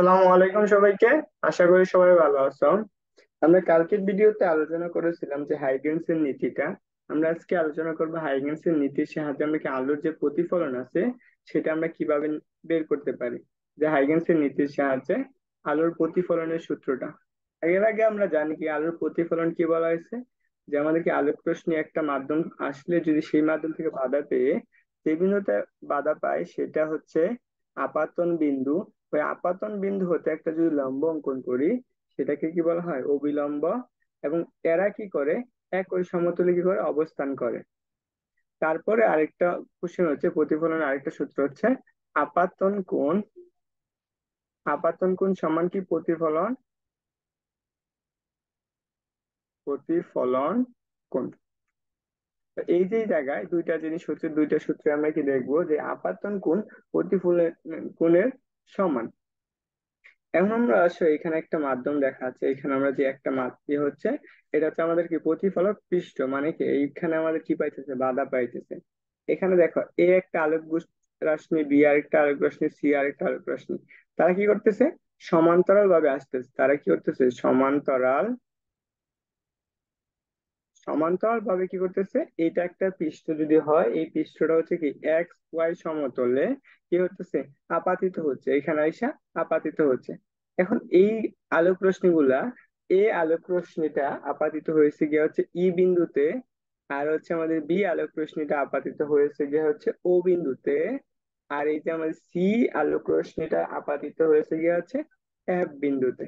আসসালামু আলাইকুম সবাইকে আশা করি সবাই ভালো আছো আমরা কালকের ভিডিওতে আলোচনা করেছিলাম যে হাইগেন্স এর নীতিটা আমরা আজকে আলোচনা করবো হাইগেন্স এর নীতির সাহায্যে আমরা কি আলোর যে প্রতিফলন আছে সেটা আমরা কিভাবে বের করতে পারি যে হাইগেন্স এর নীতির সাহায্যে আলোর প্রতিফলনের সূত্রটা এর আগে আমরা জানি কি আলোর প্রতিফলন কি বলা হয়েছে যে আমাদেরকে আলোক রশ্মি একটা মাধ্যম আসলে যদি সেই মাধ্যম থেকে বাধা পেয়ে বিভিন্নতা বাধা পায় সেটা হচ্ছে আপাতন বিন্দু ওই আপাতন বিন্দু হতে একটা যদি লম্ব অঙ্কন করি সেটাকে কি বলা হয় অবিলম্ব এবং এরা কি করে একই সমতলে কি করে অবস্থান করে তারপরে আরেকটা কোশ্চেন হচ্ছে প্রতিফলন আরেকটা সূত্র হচ্ছে আপাতন কোণ আপাতন কোণ সমান কি প্রতিফলন প্রতিফলন কোণ এই যে জায়গায় দুইটা জিনিস হচ্ছে দুইটা সূত্রে আমরা কি দেখবো যে আপাতন কোণ প্রতিফলন কোণের সমান এখন আমরা আসো এখানে একটা মাধ্যম দেখা আছে এখানে আমরা যে একটা মাতৃ হচ্ছে এটা হচ্ছে আমাদের কি প্রতিফলক পৃষ্ঠ মানে কি এইখানে আমাদের কি পাইতেছে বাধা পাইতেছে এখানে দেখো এ একটা আলোক রাশ্মি বি একটা আলোক রশ্মি সি একটা আলোক রশ্মি তারা কি করতেছে সমান্তরাল ভাবে আসতেছে তারা কি করতেছে সমান্তরাল সমান্তরাল ভাবে কি করতেছে এটা একটা পৃষ্ঠ যদি হয় এই পৃষ্ঠটা হচ্ছে কি এক্স ওয়াই সমতলে কি হচ্ছে আপাতিত হচ্ছে এখানে আইসা আপাতিত হচ্ছে এখন এই আলোক রশ্মিগুলা এ আলোক রশ্মিটা আপাতিত হয়েছে গিয়ে হচ্ছে ই বিন্দুতে আর হচ্ছে আমাদের বি আলোক রশ্মিটা আপাতিত হয়েছে গিয়ে হচ্ছে ও বিন্দুতে আর এই যে আমাদের সি আলোক রশ্মিটা আপাতিত হয়েছে গিয়ে হচ্ছে এফ বিন্দুতে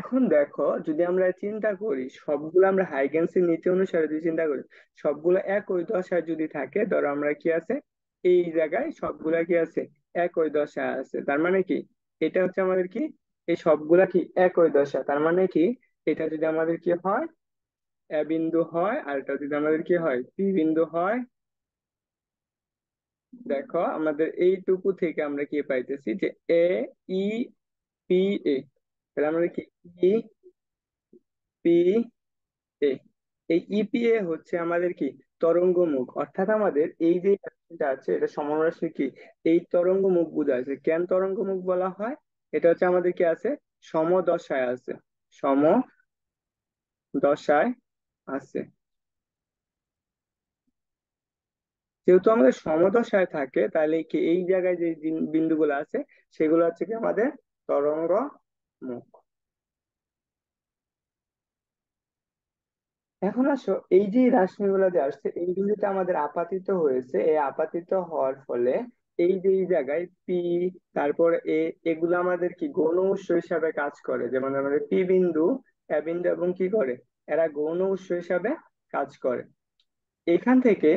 এখন দেখো যদি আমরা চিন্তা করি সবগুলো আমরা হাইগেন্সের নীতি অনুসারে যদি চিন্তা করি সবগুলো একই দশায় যদি থাকে ধরো আমরা কি আছে এই জায়গায় সবগুলা কি আছে একই দশা আছে তার মানে কি এটা হচ্ছে আমাদের কি এই সবগুলা কি একই দশা তার মানে কি এটা যদি আমাদের কি হয় এ বিন্দু হয় আর এটা যদি আমাদের কি হয় পি বিন্দু হয় দেখো আমাদের এইটুকু থেকে আমরা কি পাইতেছি যে এ ই পি এ তাহলে আমরা লিখি ই পি এ এই ইপিএ e e হচ্ছে আমাদের কি তরঙ্গমুখ অর্থাৎ আমাদের এই যে আছে এটা সমরাশি কি এই তরঙ্গমুখ আছে কেন তরঙ্গমুখ বলা হয় এটা হচ্ছে আমাদের কি আছে সমদশায় আছে সম দশায় আছে যেহেতু আমাদের সমদশায় থাকে তাহলে কি এই জায়গায় যে বিন্দুগুলো আছে সেগুলো হচ্ছে কি আমাদের তরঙ্গ মুখ এখন আসো এই যে রাশমি রাশমিগুলো যে আসছে এইগুলিতে আমাদের আপাতিত হয়েছে এই আপাতিত হওয়ার ফলে এই যে এই জায়গায় পি তারপর এ এগুলো আমাদের কি গৌণ উৎস হিসাবে কাজ করে যেমন আমাদের পি বিন্দু এ বিন্দু এবং কি করে এরা গৌণ উৎস হিসাবে কাজ করে এখান থেকে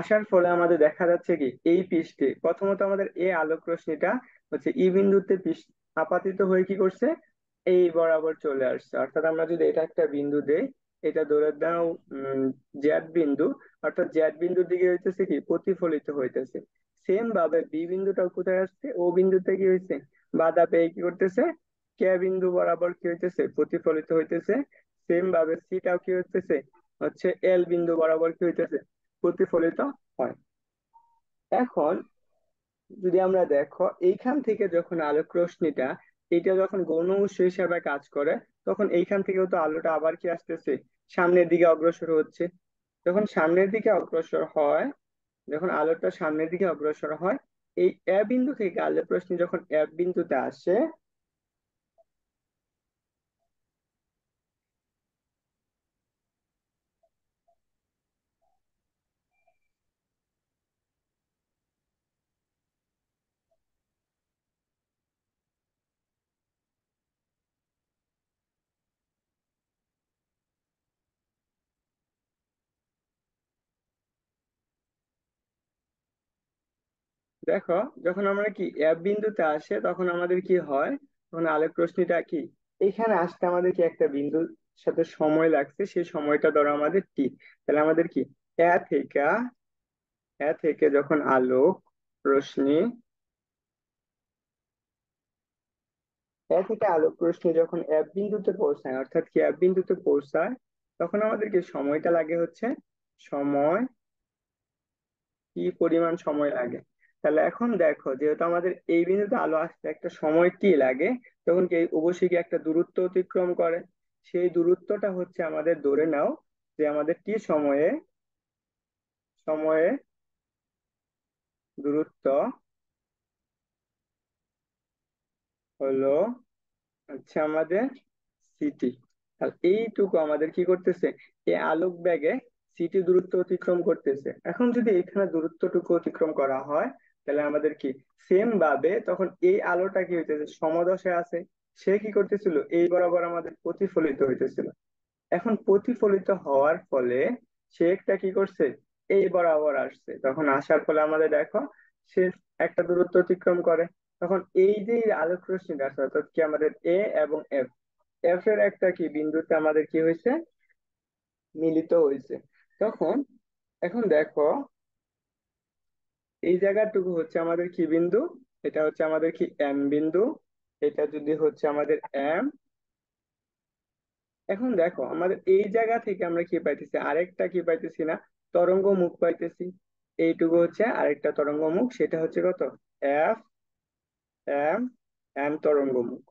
আসার ফলে আমাদের দেখা যাচ্ছে কি এই পৃষ্ঠে প্রথমত আমাদের এ আলোক রশ্মিটা হচ্ছে ই e বিন্দুতে আপাতিত হয়ে কি করছে এই বরাবর চলে আসছে অর্থাৎ আমরা যদি এটা একটা বিন্দু দেই এটা ধরে দাও জ্যাড বিন্দু অর্থাৎ জ্যাড বিন্দুর দিকে হইতেছে কি প্রতিফলিত হইতেছে সেম ভাবে বি বিন্দুটাও কোথায় আসছে ও বিন্দুতে কি হয়েছে বাধা পেয়ে কি করতেছে কে বিন্দু বরাবর কি হইতেছে প্রতিফলিত হইতেছে সেম ভাবে সিটাও কি হইতেছে হচ্ছে এল বিন্দু বরাবর কি হইতেছে প্রতিফলিত হয় এখন যদি আমরা দেখো এইখান থেকে যখন আলোক রশ্মিটা এটা যখন গৌণ উৎস হিসাবে কাজ করে তখন এইখান থেকেও তো আলোটা আবার কি আসতেছে সামনের দিকে অগ্রসর হচ্ছে যখন সামনের দিকে অগ্রসর হয় যখন আলোটা সামনের দিকে অগ্রসর হয় এই অ্যা বিন্দু থেকে আলো প্রশ্ন যখন অ্যা বিন্দুতে আসে দেখো যখন আমরা কি এক বিন্দুতে আসে তখন আমাদের কি হয় তখন আলোক রশ্মিটা কি এখানে আসতে আমাদের কি একটা বিন্দুর সাথে সময় লাগছে সেই সময়টা ধরো আমাদের টি তাহলে আমাদের কি এ থেকে এ থেকে যখন আলোক রশ্মি এ থেকে আলোক রশ্মি যখন এক বিন্দুতে পৌঁছায় অর্থাৎ কি এক বিন্দুতে পৌঁছায় তখন আমাদের কি সময়টা লাগে হচ্ছে সময় কি পরিমাণ সময় লাগে তাহলে এখন দেখো যেহেতু আমাদের এই বিন্দুতে আলো আসতে একটা সময় কি লাগে তখন কি অবশ্যই একটা দূরত্ব অতিক্রম করে সেই দূরত্বটা হচ্ছে আমাদের ধরে নাও যে আমাদের টি সময়ে সময়ে দূরত্ব হলো হচ্ছে আমাদের সিটি তাহলে এইটুকু আমাদের কি করতেছে এই আলোক ব্যাগে সিটি দূরত্ব অতিক্রম করতেছে এখন যদি এখানে দূরত্বটুকু অতিক্রম করা হয় তাহলে আমাদের কি সেম ভাবে তখন এই আলোটা কি হইতেছে সমদশে আছে সে কি করতেছিল এই বরাবর আমাদের প্রতিফলিত হইতেছিল এখন প্রতিফলিত হওয়ার ফলে সে একটা কি করছে এই বরাবর আসছে তখন আসার ফলে আমাদের দেখো সে একটা দূরত্ব অতিক্রম করে তখন এই যে আলোক রশ্মিটা আছে অর্থাৎ কি আমাদের এ এবং এফ এফ এর একটা কি বিন্দুতে আমাদের কি হয়েছে মিলিত হয়েছে তখন এখন দেখো এই জায়গাটুকু হচ্ছে আমাদের কি বিন্দু এটা হচ্ছে আমাদের কি এম বিন্দু এটা যদি হচ্ছে আমাদের এম এখন দেখো আমাদের এই জায়গা থেকে আমরা কি পাইতেছি আরেকটা কি পাইতেছি না তরঙ্গ মুখ পাইতেছি এইটুকু হচ্ছে আরেকটা তরঙ্গ মুখ সেটা হচ্ছে কত এফ এম এম তরঙ্গ মুখ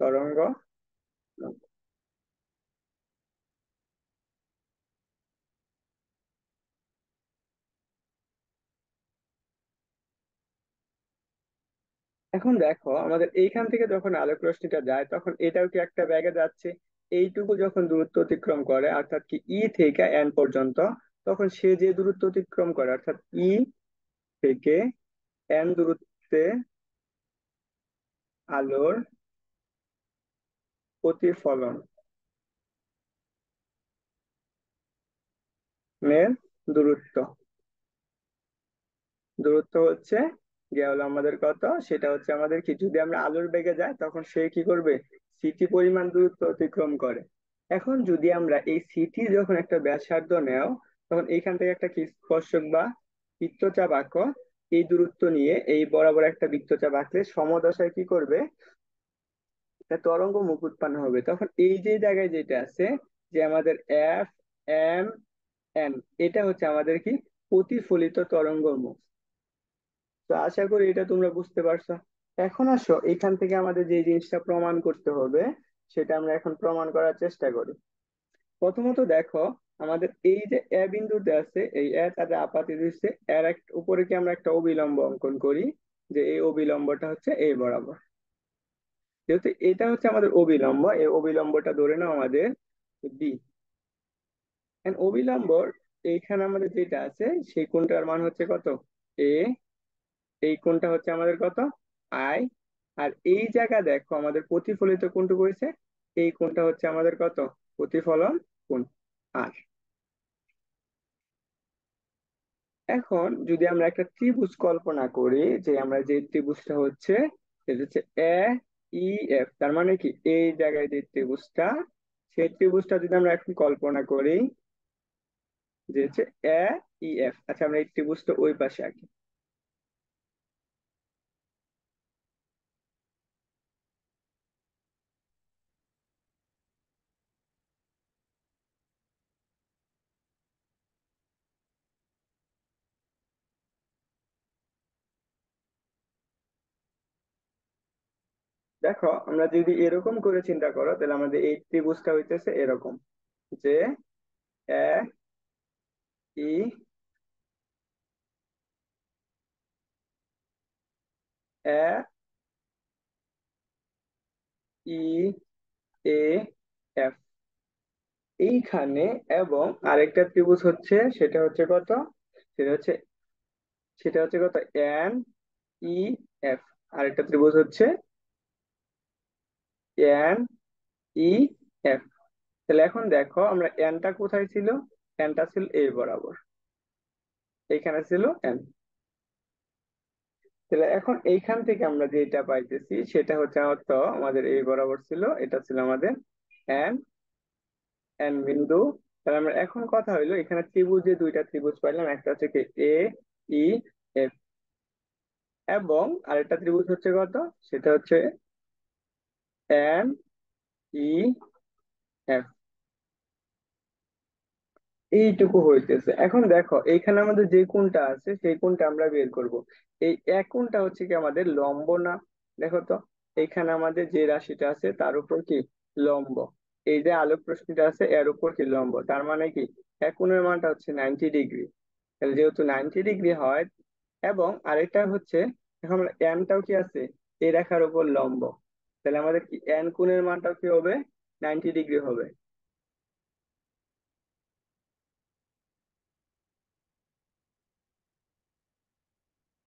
তরঙ্গ মুখ এখন দেখো আমাদের এইখান থেকে যখন আলোক রশ্মিটা যায় তখন এটাও কি একটা ব্যাগে যাচ্ছে এইটুকু যখন দূরত্ব অতিক্রম করে অর্থাৎ কি ই e থেকে এন পর্যন্ত তখন সে যে দূরত্ব অতিক্রম করে অর্থাৎ ই e থেকে এন দূরত্বে আলোর প্রতিফলন এর দূরত্ব দূরত্ব হচ্ছে গিয়ে হলো আমাদের কত সেটা হচ্ছে আমাদের কি যদি আমরা আলোর বেগে যাই তখন সে কি করবে সিটি পরিমাণ দূরত্ব অতিক্রম করে এখন যদি আমরা এই সিটি যখন একটা ব্যাসার্ধ নেও তখন এইখান থেকে একটা কি স্পর্শক বা বৃত্তচাপ আঁকো এই দূরত্ব নিয়ে এই বরাবর একটা বৃত্তচাপ আঁকলে সমদশায় কি করবে একটা তরঙ্গ মুখ উৎপন্ন হবে তখন এই যে জায়গায় যেটা আছে যে আমাদের এফ এম এন এটা হচ্ছে আমাদের কি প্রতিফলিত তরঙ্গ মুখ তো আশা করি এটা তোমরা বুঝতে পারছো এখন আসো এখান থেকে আমাদের যে জিনিসটা প্রমাণ করতে হবে সেটা আমরা এখন প্রমাণ করার চেষ্টা করি প্রথমত দেখো আমাদের এই যে এ বিন্দুতে আছে এই এ তাতে আপাতে দিচ্ছে এর এক উপরে কি আমরা একটা অবিলম্ব অঙ্কন করি যে এই অবিলম্বটা হচ্ছে এই বরাবর যেহেতু এটা হচ্ছে আমাদের অবিলম্ব এই অবিলম্বটা ধরে নাও আমাদের বি অবিলম্বর এইখানে আমাদের যেটা আছে সেই কোনটার মান হচ্ছে কত এ এই কোনটা হচ্ছে আমাদের কত আয় আর এই জায়গা দেখো আমাদের প্রতিফলিত কোনটুকু হয়েছে এই কোনটা হচ্ছে আমাদের কত প্রতিফলন কোন আর এখন যদি আমরা একটা ত্রিভুজ কল্পনা করি যে আমরা যে ত্রিভুজটা হচ্ছে সেটা হচ্ছে এ ই এফ তার মানে কি এই জায়গায় যে ত্রিভুজটা সেই ত্রিভুজটা যদি আমরা এখন কল্পনা করি যে হচ্ছে এ ই এফ আচ্ছা আমরা এই ত্রিভুজটা ওই পাশে আঁকি দেখো আমরা যদি এরকম করে চিন্তা করো তাহলে আমাদের এই ত্রিভুজটা হইতেছে এরকম যে এ ই এ ই এ এফ এইখানে এবং আরেকটা ত্রিভুজ হচ্ছে সেটা হচ্ছে কত সেটা হচ্ছে সেটা হচ্ছে কত এন ই এফ আরেকটা ত্রিভুজ হচ্ছে এন ই এফ তাহলে এখন দেখো আমরা এনটা কোথায় ছিল এনটা ছিল এ বরাবর এখানে ছিল এন তাহলে এখন এইখান থেকে আমরা যেটা পাইতেছি সেটা হচ্ছে হয়তো আমাদের এ বরাবর ছিল এটা ছিল আমাদের এন এন বিন্দু তাহলে আমরা এখন কথা হইলো এখানে ত্রিভুজ যে দুইটা ত্রিভুজ পাইলাম একটা হচ্ছে কি এ ই এফ এবং আরেকটা ত্রিভুজ হচ্ছে কত সেটা হচ্ছে এম ই এফ এইটুকু হইতেছে এখন দেখো এইখানে আমাদের যে কোনটা আছে সেই কোনটা আমরা বের করব এই এক কোনটা হচ্ছে কি আমাদের লম্ব না দেখো তো এইখানে আমাদের যে রাশিটা আছে তার উপর কি লম্ব এই যে আলোক প্রশ্নটা আছে এর উপর কি লম্ব তার মানে কি এক মানটা হচ্ছে নাইনটি ডিগ্রি তাহলে যেহেতু নাইনটি ডিগ্রি হয় এবং আরেকটা হচ্ছে এখন এমটাও কি আছে এই রেখার উপর লম্ব তাহলে আমাদের কি অ্যান কোণের মানটা কি হবে নাইনটি ডিগ্রি হবে